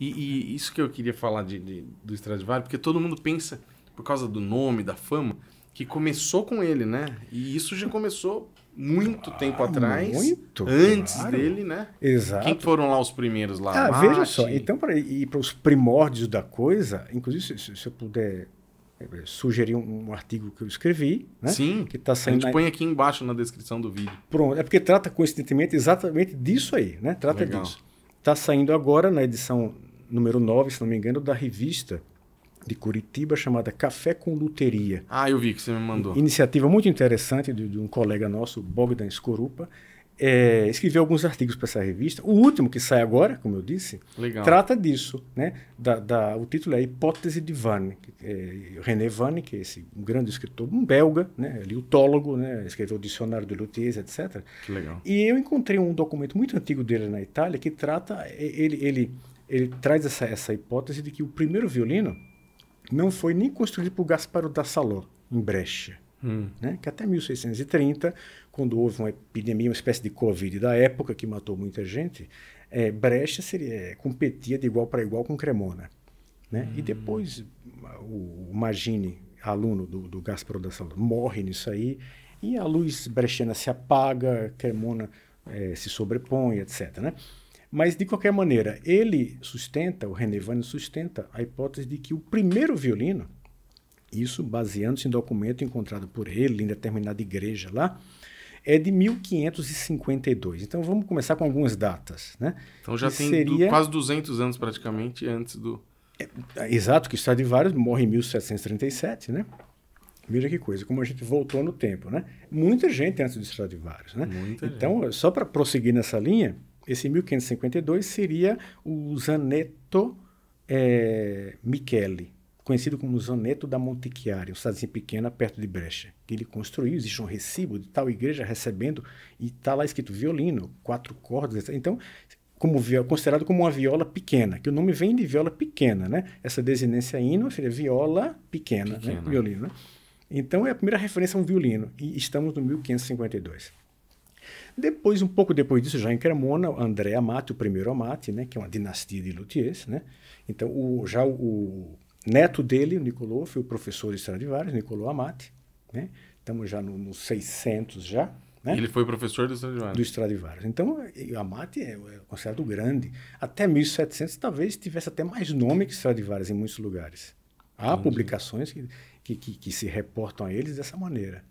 E, e, isso que eu queria falar de, de, do Stradivari, porque todo mundo pensa, por causa do nome, da fama, que começou com ele, né? E isso já começou muito ah, tempo atrás. Muito. Antes claro. dele, né? Exato. Quem foram lá os primeiros lá? Ah, Mate. veja só. Então, para ir para os primórdios da coisa, inclusive, se, se eu puder eh, sugerir um, um, artigo que eu escrevi, né? Sim. Que tá saindo. A gente põe aqui embaixo na descrição do vídeo. Pronto. É porque trata, coincidentemente, exatamente disso aí, né? Trata Legal. disso. Está saindo agora na edição número 9, se não me engano, da revista de Curitiba chamada Café com Luteria. Ah, eu vi que você me mandou. Iniciativa muito interessante de, de um colega nosso, Bogdan Skorupa. É, escreveu alguns artigos para essa revista. O último, que sai agora, como eu disse, Legal. trata disso. Né? Da, da, o título é Hipótese de Vanne. É, René Vanne, que é esse um grande escritor, um belga, né? liutólogo, é né? escreveu o Dicionário de Luthiers, etc. Que legal. E eu encontrei um documento muito antigo dele na Itália que trata. Ele, ele ele traz essa, essa hipótese de que o primeiro violino não foi nem construído por Gasparo da Saló, em Brecha. Hum. Né? Que até 1630, quando houve uma epidemia, uma espécie de Covid da época, que matou muita gente, é, Brecha seria, é, competia de igual para igual com Cremona. Né? Hum. E depois o, o Magini, aluno do, do Gasparo da Saló, morre nisso aí, e a luz brechena se apaga, Cremona é, se sobrepõe, etc. Né? Mas, de qualquer maneira, ele sustenta, o René Vane sustenta a hipótese de que o primeiro violino, isso baseando-se em documento encontrado por ele em determinada igreja lá, é de 1552. Então vamos começar com algumas datas. Né? Então já que tem seria... quase 200 anos praticamente antes do. É, exato, que está de vários, morre em 1737, né? Veja que coisa, como a gente voltou no tempo, né? Muita gente antes do Stradivarius, né? Muita então, gente. só para prosseguir nessa linha, esse 1552 seria o Zaneto é, Michele, conhecido como Zaneto da Montichiari, uma cidadezinha pequena perto de Brecha, que ele construiu. Existe um recibo de tal igreja recebendo e está lá escrito violino, quatro cordas. Então, como considerado como uma viola pequena, que o nome vem de viola pequena, né? Essa desinência hino seria viola pequena, né? pequena. Né? violino. Então é a primeira referência a um violino e estamos no 1552. Depois, um pouco depois disso, já em Cremona, André Amati, o primeiro Amati, né, que é uma dinastia de luthiers, né? Então, o, já o, o, neto dele, o Nicolô, foi o professor de Stradivarius, Nicolô Amati, né? Estamos já nos no 600 já, né? Ele foi professor do Stradivarius. Do Stradivarius. Então, Amati é, é considerado grande. Até 1700, talvez tivesse até mais nome que Stradivarius em muitos lugares. Há Entendi. publicações que, que, que, que se reportam a eles dessa maneira.